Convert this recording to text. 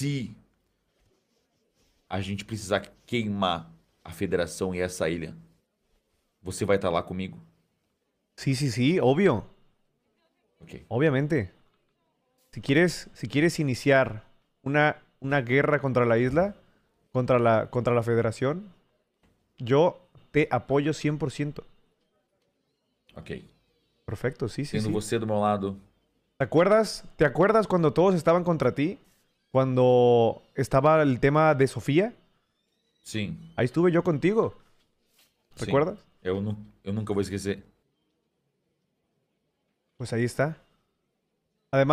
se a gente precisar queimar a federação e essa ilha, você vai estar lá comigo? Sim, sim, sim, óbvio. Okay. Obviamente. se quieres, se quieres iniciar uma uma guerra contra a isla, contra a contra a Federação eu te apoio 100%. Ok. Perfecto, sí, sí. Tendo sí. você do meu lado. ¿Te acuerdas? ¿Te acuerdas cuando todos estaban contra ti? Cuando estaba el tema de Sofía. Sí. Ahí estuve yo contigo. ¿Recuerdas? Yo, yo, nunca voy a esquecer. Pues ahí está. Además.